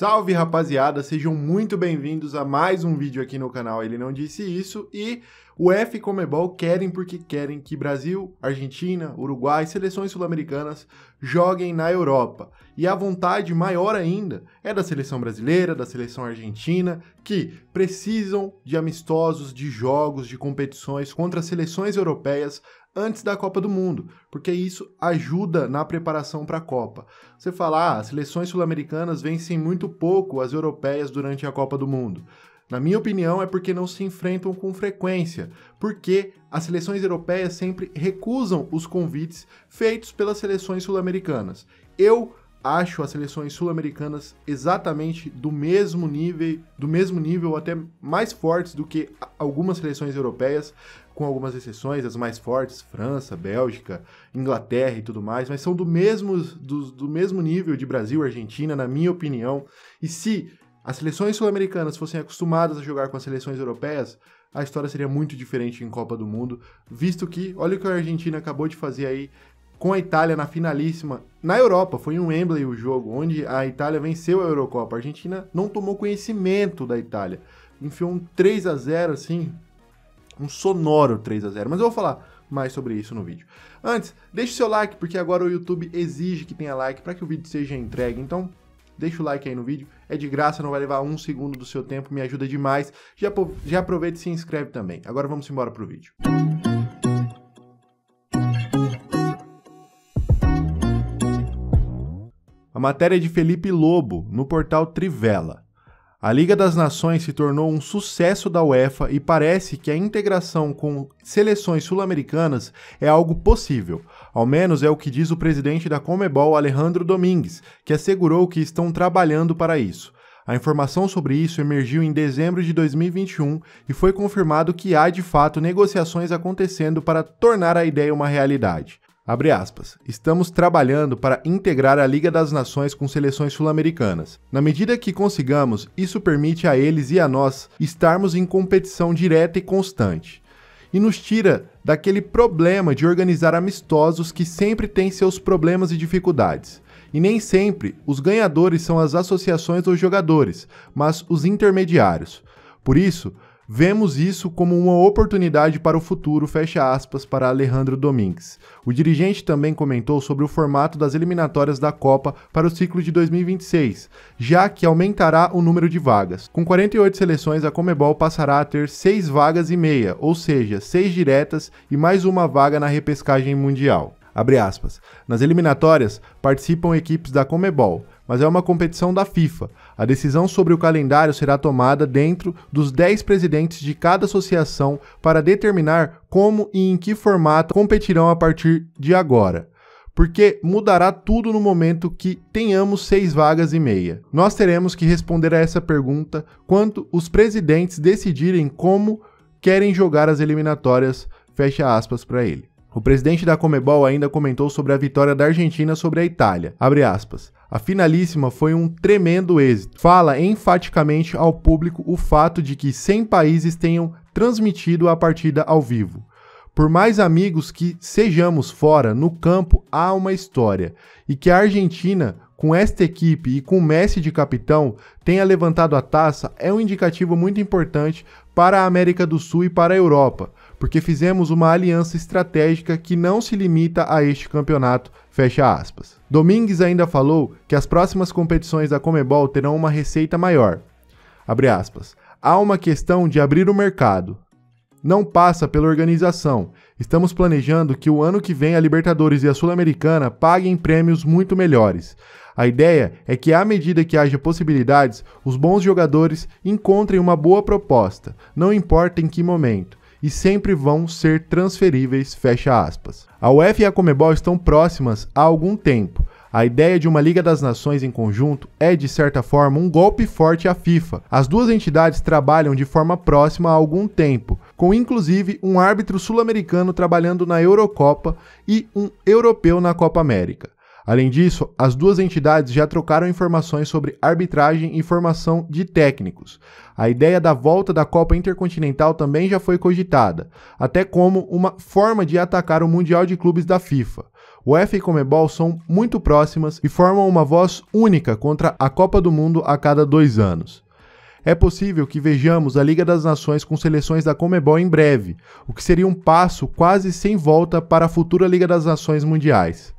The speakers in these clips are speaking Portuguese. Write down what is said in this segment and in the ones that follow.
Salve rapaziada, sejam muito bem-vindos a mais um vídeo aqui no canal Ele Não Disse Isso e o F Comebol querem porque querem que Brasil, Argentina, Uruguai, seleções sul-americanas joguem na Europa. E a vontade maior ainda é da seleção brasileira, da seleção argentina, que precisam de amistosos, de jogos, de competições contra seleções europeias antes da Copa do Mundo, porque isso ajuda na preparação para a Copa. Você fala, ah, as seleções sul-americanas vencem muito pouco as europeias durante a Copa do Mundo. Na minha opinião, é porque não se enfrentam com frequência, porque as seleções europeias sempre recusam os convites feitos pelas seleções sul-americanas. Eu acho as seleções sul-americanas exatamente do mesmo nível, do mesmo nível até mais fortes do que algumas seleções europeias, com algumas exceções, as mais fortes, França, Bélgica, Inglaterra e tudo mais, mas são do mesmo, do, do mesmo nível de Brasil, Argentina, na minha opinião. E se as seleções sul-americanas fossem acostumadas a jogar com as seleções europeias, a história seria muito diferente em Copa do Mundo, visto que, olha o que a Argentina acabou de fazer aí com a Itália na finalíssima na Europa. Foi em Wembley o jogo, onde a Itália venceu a Eurocopa. A Argentina não tomou conhecimento da Itália. Enfiou um 3 a 0 assim, um sonoro 3 a 0 Mas eu vou falar mais sobre isso no vídeo. Antes, deixe seu like, porque agora o YouTube exige que tenha like para que o vídeo seja entregue. Então, deixa o like aí no vídeo. É de graça, não vai levar um segundo do seu tempo, me ajuda demais. Já, já aproveita e se inscreve também. Agora vamos embora pro vídeo. Música A matéria é de Felipe Lobo, no portal Trivela. A Liga das Nações se tornou um sucesso da UEFA e parece que a integração com seleções sul-americanas é algo possível. Ao menos é o que diz o presidente da Comebol, Alejandro Domingues, que assegurou que estão trabalhando para isso. A informação sobre isso emergiu em dezembro de 2021 e foi confirmado que há de fato negociações acontecendo para tornar a ideia uma realidade. Abre aspas. Estamos trabalhando para integrar a Liga das Nações com seleções sul-americanas. Na medida que consigamos, isso permite a eles e a nós estarmos em competição direta e constante. E nos tira daquele problema de organizar amistosos que sempre tem seus problemas e dificuldades. E nem sempre os ganhadores são as associações ou jogadores, mas os intermediários. Por isso, Vemos isso como uma oportunidade para o futuro, fecha aspas, para Alejandro Domingues. O dirigente também comentou sobre o formato das eliminatórias da Copa para o ciclo de 2026, já que aumentará o número de vagas. Com 48 seleções, a Comebol passará a ter 6 vagas e meia, ou seja, 6 diretas e mais uma vaga na repescagem mundial. Nas eliminatórias, participam equipes da Comebol, mas é uma competição da FIFA. A decisão sobre o calendário será tomada dentro dos 10 presidentes de cada associação para determinar como e em que formato competirão a partir de agora porque mudará tudo no momento que tenhamos seis vagas e meia. Nós teremos que responder a essa pergunta quando os presidentes decidirem como querem jogar as eliminatórias, fecha aspas para ele. O presidente da Comebol ainda comentou sobre a vitória da Argentina sobre a Itália. Aspas, a finalíssima foi um tremendo êxito. Fala enfaticamente ao público o fato de que 100 países tenham transmitido a partida ao vivo. Por mais amigos que sejamos fora, no campo há uma história, e que a Argentina com esta equipe e com o Messi de capitão, tenha levantado a taça é um indicativo muito importante para a América do Sul e para a Europa, porque fizemos uma aliança estratégica que não se limita a este campeonato. Fecha aspas. Domingues ainda falou que as próximas competições da Comebol terão uma receita maior. Abre aspas. Há uma questão de abrir o mercado não passa pela organização. Estamos planejando que o ano que vem a Libertadores e a Sul-Americana paguem prêmios muito melhores. A ideia é que, à medida que haja possibilidades, os bons jogadores encontrem uma boa proposta, não importa em que momento, e sempre vão ser transferíveis. Fecha aspas. A UEFA e a Comebol estão próximas há algum tempo. A ideia de uma Liga das Nações em conjunto é, de certa forma, um golpe forte à FIFA. As duas entidades trabalham de forma próxima há algum tempo, com inclusive um árbitro sul-americano trabalhando na Eurocopa e um europeu na Copa América. Além disso, as duas entidades já trocaram informações sobre arbitragem e formação de técnicos. A ideia da volta da Copa Intercontinental também já foi cogitada, até como uma forma de atacar o Mundial de Clubes da FIFA. O F e Comebol são muito próximas e formam uma voz única contra a Copa do Mundo a cada dois anos. É possível que vejamos a Liga das Nações com seleções da Comebol em breve, o que seria um passo quase sem volta para a futura Liga das Nações mundiais.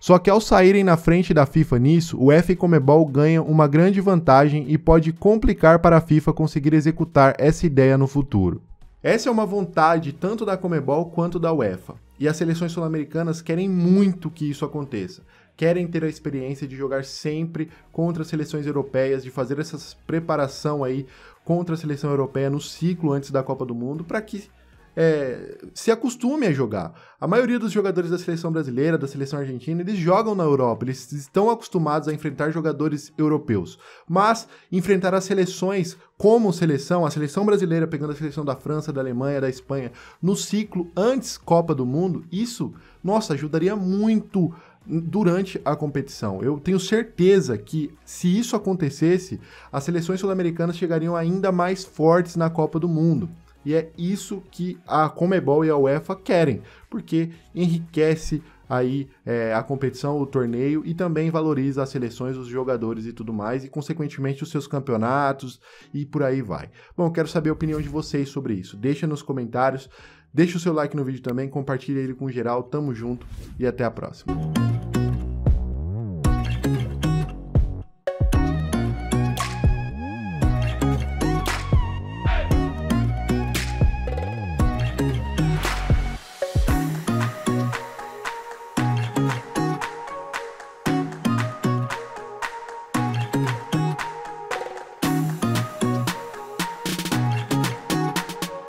Só que ao saírem na frente da FIFA nisso, o F e Comebol ganha uma grande vantagem e pode complicar para a FIFA conseguir executar essa ideia no futuro. Essa é uma vontade tanto da Comebol quanto da UEFA. E as seleções sul-americanas querem muito que isso aconteça. Querem ter a experiência de jogar sempre contra as seleções europeias, de fazer essa preparação aí contra a seleção europeia no ciclo antes da Copa do Mundo, para que é, se acostume a jogar. A maioria dos jogadores da seleção brasileira, da seleção argentina, eles jogam na Europa, eles estão acostumados a enfrentar jogadores europeus. Mas enfrentar as seleções como seleção, a seleção brasileira pegando a seleção da França, da Alemanha, da Espanha, no ciclo antes Copa do Mundo, isso, nossa, ajudaria muito durante a competição. Eu tenho certeza que se isso acontecesse, as seleções sul-americanas chegariam ainda mais fortes na Copa do Mundo. E é isso que a Comebol e a UEFA querem, porque enriquece aí é, a competição, o torneio e também valoriza as seleções, os jogadores e tudo mais, e consequentemente os seus campeonatos e por aí vai. Bom, quero saber a opinião de vocês sobre isso. Deixa nos comentários, deixa o seu like no vídeo também, compartilha ele com geral, tamo junto e até a próxima.